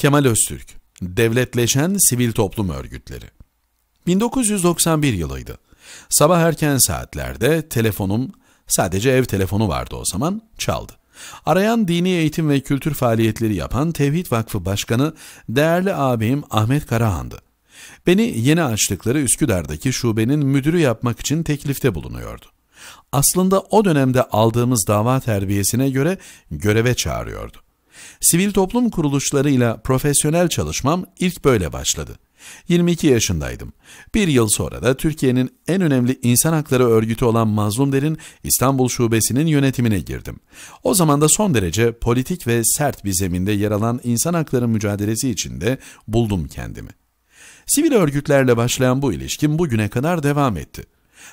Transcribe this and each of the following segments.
Kemal Öztürk, Devletleşen Sivil Toplum Örgütleri 1991 yılıydı. Sabah erken saatlerde telefonum, sadece ev telefonu vardı o zaman, çaldı. Arayan dini eğitim ve kültür faaliyetleri yapan Tevhid Vakfı Başkanı değerli abim Ahmet Karahan'dı. Beni yeni açtıkları Üsküdar'daki şubenin müdürü yapmak için teklifte bulunuyordu. Aslında o dönemde aldığımız dava terbiyesine göre göreve çağırıyordu. Sivil toplum kuruluşlarıyla profesyonel çalışmam ilk böyle başladı. 22 yaşındaydım. Bir yıl sonra da Türkiye'nin en önemli insan hakları örgütü olan Mazlumler'in İstanbul Şubesi'nin yönetimine girdim. O zaman da son derece politik ve sert bir zeminde yer alan insan hakları mücadelesi içinde buldum kendimi. Sivil örgütlerle başlayan bu ilişkim bugüne kadar devam etti.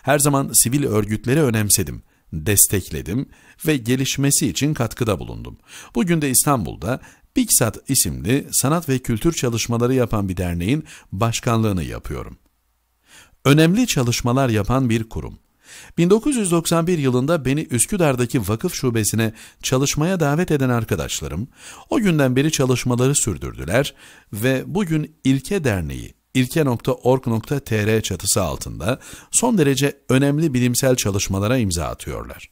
Her zaman sivil örgütleri önemsedim destekledim ve gelişmesi için katkıda bulundum. Bugün de İstanbul'da Biksat isimli sanat ve kültür çalışmaları yapan bir derneğin başkanlığını yapıyorum. Önemli çalışmalar yapan bir kurum. 1991 yılında beni Üsküdar'daki vakıf şubesine çalışmaya davet eden arkadaşlarım, o günden beri çalışmaları sürdürdüler ve bugün İlke Derneği, ilke.org.tr çatısı altında son derece önemli bilimsel çalışmalara imza atıyorlar.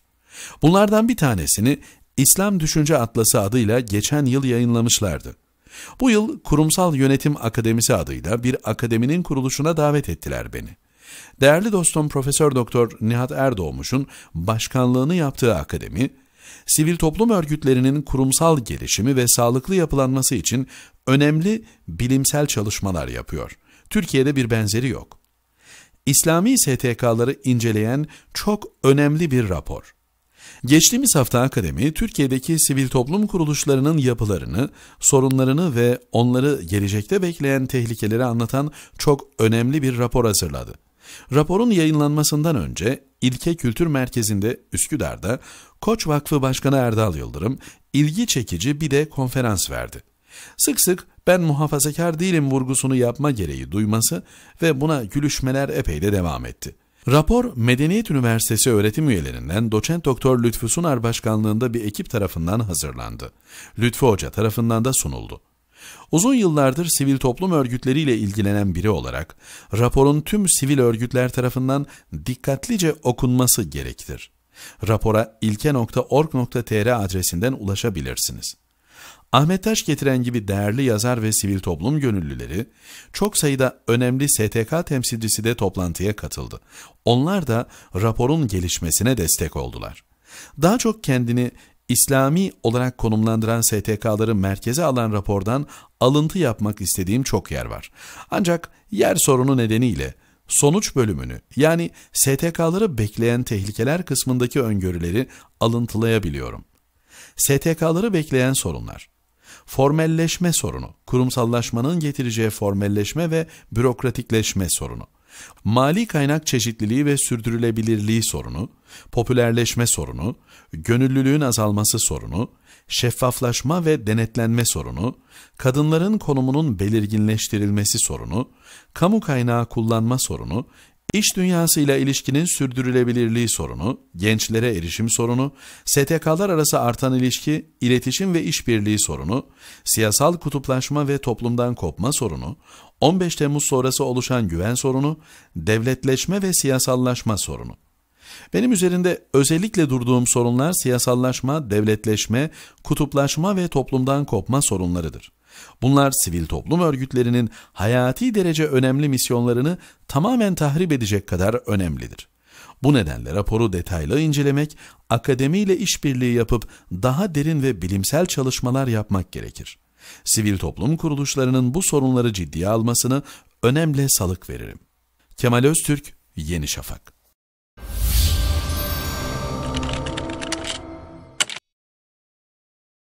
Bunlardan bir tanesini İslam Düşünce Atlası adıyla geçen yıl yayınlamışlardı. Bu yıl Kurumsal Yönetim Akademisi adıyla bir akademinin kuruluşuna davet ettiler beni. Değerli dostum Profesör Doktor Nihat Erdoğmuş'un başkanlığını yaptığı akademi, sivil toplum örgütlerinin kurumsal gelişimi ve sağlıklı yapılanması için önemli bilimsel çalışmalar yapıyor. Türkiye'de bir benzeri yok. İslami STK'ları inceleyen çok önemli bir rapor. Geçtiğimiz hafta akademi Türkiye'deki sivil toplum kuruluşlarının yapılarını, sorunlarını ve onları gelecekte bekleyen tehlikeleri anlatan çok önemli bir rapor hazırladı. Raporun yayınlanmasından önce İlke Kültür Merkezi'nde Üsküdar'da Koç Vakfı Başkanı Erdal Yıldırım ilgi çekici bir de konferans verdi. Sık sık ben muhafazakar değilim vurgusunu yapma gereği duyması ve buna gülüşmeler epey de devam etti. Rapor Medeniyet Üniversitesi öğretim üyelerinden doçent doktor Lütfü Sunar başkanlığında bir ekip tarafından hazırlandı. Lütfü Hoca tarafından da sunuldu. Uzun yıllardır sivil toplum örgütleriyle ilgilenen biri olarak raporun tüm sivil örgütler tarafından dikkatlice okunması gerektir. Rapora ilke.org.tr adresinden ulaşabilirsiniz. Ahmet Taş getiren gibi değerli yazar ve sivil toplum gönüllüleri, çok sayıda önemli STK temsilcisi de toplantıya katıldı. Onlar da raporun gelişmesine destek oldular. Daha çok kendini İslami olarak konumlandıran STK'ları merkeze alan rapordan alıntı yapmak istediğim çok yer var. Ancak yer sorunu nedeniyle sonuç bölümünü yani STK'ları bekleyen tehlikeler kısmındaki öngörüleri alıntılayabiliyorum. STK'ları bekleyen sorunlar formelleşme sorunu, kurumsallaşmanın getireceği formelleşme ve bürokratikleşme sorunu, mali kaynak çeşitliliği ve sürdürülebilirliği sorunu, popülerleşme sorunu, gönüllülüğün azalması sorunu, şeffaflaşma ve denetlenme sorunu, kadınların konumunun belirginleştirilmesi sorunu, kamu kaynağı kullanma sorunu, İş dünyasıyla ilişkinin sürdürülebilirliği sorunu, gençlere erişim sorunu, STK'lar arası artan ilişki, iletişim ve işbirliği sorunu, siyasal kutuplaşma ve toplumdan kopma sorunu, 15 Temmuz sonrası oluşan güven sorunu, devletleşme ve siyasallaşma sorunu. Benim üzerinde özellikle durduğum sorunlar siyasallaşma, devletleşme, kutuplaşma ve toplumdan kopma sorunlarıdır. Bunlar sivil toplum örgütlerinin hayati derece önemli misyonlarını tamamen tahrip edecek kadar önemlidir. Bu nedenle raporu detaylı incelemek, akademiyle işbirliği yapıp daha derin ve bilimsel çalışmalar yapmak gerekir. Sivil toplum kuruluşlarının bu sorunları ciddiye almasını önemli salık veririm. Kemal Öztürk, Yeni Şafak